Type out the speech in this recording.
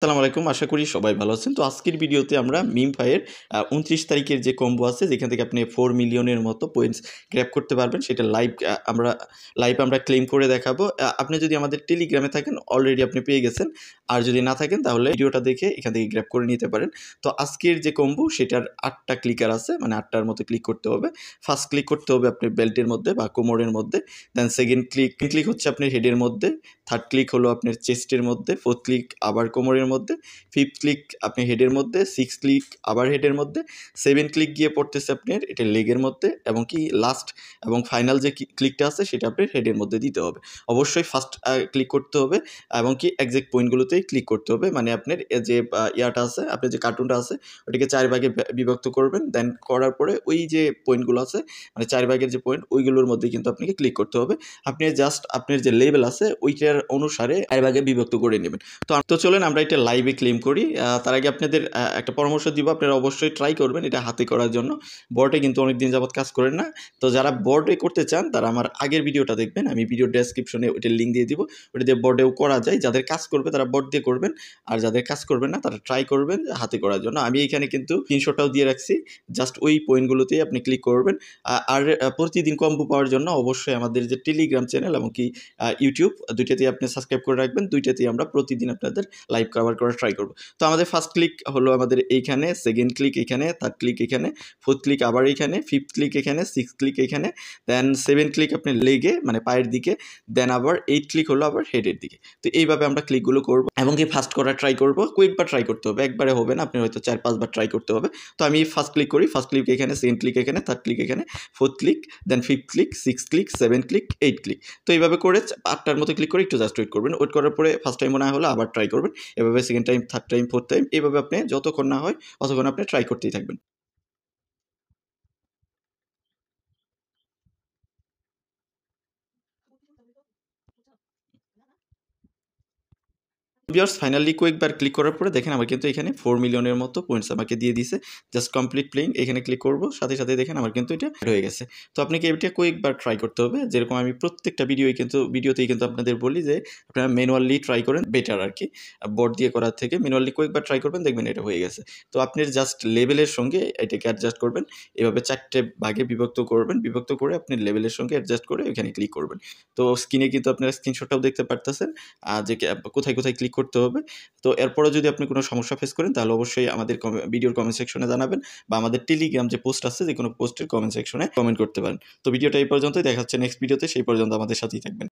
আসসালামু আলাইকুম আশা করি সবাই ভালো আছেন তো আজকের ভিডিওতে আমরা মিম ফায়ের উনত্রিশ তারিখের যে কম্বো আছে যেখান থেকে আপনি ফোর মিলিয়নের মতো পয়েন্টস গ্র্যাপ করতে পারবেন সেটা লাইভ আমরা লাইভ আমরা ক্লেম করে দেখাবো আপনি যদি আমাদের টেলিগ্রামে থাকেন অলরেডি আপনি পেয়ে গেছেন আর যদি না থাকেন তাহলে ভিডিওটা দেখে এখান থেকে গ্র্যাপ করে নিতে পারেন তো আজকের যে কম্বো সেটার আটটা ক্লিকার আছে মানে আটটার মতো ক্লিক করতে হবে ফার্স্ট ক্লিক করতে হবে আপনি বেল্টের মধ্যে বা কোমরের মধ্যে দেন সেকেন্ড ক্লিক ক্লিক হচ্ছে আপনার হেডের মধ্যে থার্ড ক্লিক হলো আপনার চেস্টের মধ্যে ফোর্থ ক্লিক আবার কোমরের হেডের মধ্যে ফিফথ ক্লিক আপনি হেডের মধ্যে সিক্স ক্লিক আবার হেডের মধ্যে সেভেন ক্লিক গিয়ে পড়তেছে আপনার এটা লেগের মধ্যে এবং কি লাস্ট এবং ফাইনাল যে ক্লিকটা আছে সেটা আপনার হেডের মধ্যে দিতে হবে অবশ্যই ফার্স্ট ক্লিক করতে হবে এবং কি একজ্যাক্ট পয়েন্টগুলোতেই ক্লিক করতে হবে মানে আপনার যে ইয়াটা আছে আপনার যে কার্টুনটা আছে ওটাকে চার ভাগে বিভক্ত করবেন দেন করার পরে ওই যে পয়েন্টগুলো আছে মানে চার ভাগের যে পয়েন্ট ওইগুলোর মধ্যে কিন্তু আপনাকে ক্লিক করতে হবে আপনি জাস্ট আপনার যে লেভেল আছে ওইটার অনুসারে চার ভাগে বিভক্ত করে নেবেন তো তো চলেন আমরা এটা লাইভে ক্লেম করি তার আগে আপনাদের একটা পরামর্শ দিব আপনারা অবশ্যই ট্রাই করবেন এটা হাতে করার জন্য বটে কিন্তু অনেক দিন যাবৎ কাজ করেন না তো যারা বটে করতে চান তারা আমার আগের ভিডিওটা দেখবেন আমি ভিডিও ডেসক্রিপশনে ওইটার লিঙ্ক দিয়ে দিব ওটা দিয়ে বটেও করা যায় যাদের কাজ করবে তারা বট দিয়ে করবেন আর যাদের কাজ করবেন না তারা ট্রাই করবেন হাতে করার জন্য আমি এখানে কিন্তু তিনশোটাও দিয়ে রাখছি জাস্ট ওই পয়েন্টগুলোতেই আপনি ক্লিক করবেন আর প্রতিদিন কম্বো পাওয়ার জন্য অবশ্যই আমাদের যে টেলিগ্রাম চ্যানেল এবং কি ইউটিউব দুইটাতেই আপনি সাবস্ক্রাইব করে রাখবেন দুইটাতেই আমরা প্রতিদিন আপনাদের লাইভ করার ব্যবহার করার ট্রাই করব তো আমাদের ফার্স্ট ক্লিক হলো আমাদের এইখানে সেকেন্ড ক্লিক এখানে থার্ড ক্লিক এখানে ফোর্থ ক্লিক আবার এখানে ফিফথ ক্লিক এখানে সিক্স ক্লিক এখানে দেন সেভেন ক্লিক আপনি লেগে মানে পায়ের দিকে দেন আবার এইট ক্লিক হলো আবার হেডের দিকে তো এইভাবে আমরা ক্লিকগুলো করব এবং কি ফার্স্ট করার ট্রাই করব কুইকবার ট্রাই করতে হবে একবারে হবে না আপনি হয়তো চার পাঁচবার ট্রাই করতে হবে তো আমি ফার্স্ট ক্লিক করি ফার্স্ট ক্লিক এখানে সেকেন্ড ক্লিক এখানে থার্ড ক্লিক এখানে fourth click then fifth click six click seven click eight click তো এইভাবে করে আটটার মতো ক্লিক করে একটু জাস্ট ওয়েট করবেন ওয়েট করার পরে ফার্স্ট টাইম মনে হলো আবার ট্রাই করবেন এভাবে second time third time fourth time এইভাবে আপনি যতক্ষণ না হয় ততক্ষণ আপনি ট্রাই করতেই থাকবেন ভিউয়ার্স ফাইনালি কয়েকবার ক্লিক করার পরে দেখেন আমার কিন্তু এখানে ফোর মিলিয়নের মতো পয়েন্টস আমাকে দিয়ে দিয়েছে জাস্ট কমপ্লিট প্লেইং এখানে ক্লিক করবো সাথে সাথে দেখেন আমার কিন্তু এটা হয়ে গেছে তো আপনাকে এটা কয়েকবার ট্রাই করতে হবে যেরকম আমি প্রত্যেকটা ভিডিওই কিন্তু ভিডিওতেই কিন্তু আপনাদের বলি যে আপনারা ম্যানুয়ালি ট্রাই করেন বেটার আর কি বোর্ড দিয়ে করার থেকে ম্যানুয়ালি কয়েকবার ট্রাই করবেন দেখবেন এটা হয়ে গেছে তো আপনি জাস্ট লেভেলের সঙ্গে এটাকে অ্যাডজাস্ট করবেন এভাবে চারটে ভাগে বিভক্ত করবেন বিভক্ত করে আপনি লেভেলের সঙ্গে অ্যাডজাস্ট করে এখানে ক্লিক করবেন তো স্ক্রিনে কিন্তু আপনারা স্ক্রিনশটটাও দেখতে পারতেছেন আর যে কোথায় কোথায় ক্লিক করতে হবে তো এরপরে যদি আপনি কোনো সমস্যা ফেস করেন তাহলে অবশ্যই আমাদের ভিডিওর কমেন্ট সেকশনে জানাবেন বা আমাদের টেলিগ্রাম যে পোস্ট আছে যে কোনো পোস্টের কমেন্ট সেকশনে কমেন্ট করতে পারেন তো ভিডিওটা এই পর্যন্তই দেখা হচ্ছে নেক্সট ভিডিওতে সেই পর্যন্ত আমাদের সাথেই থাকবেন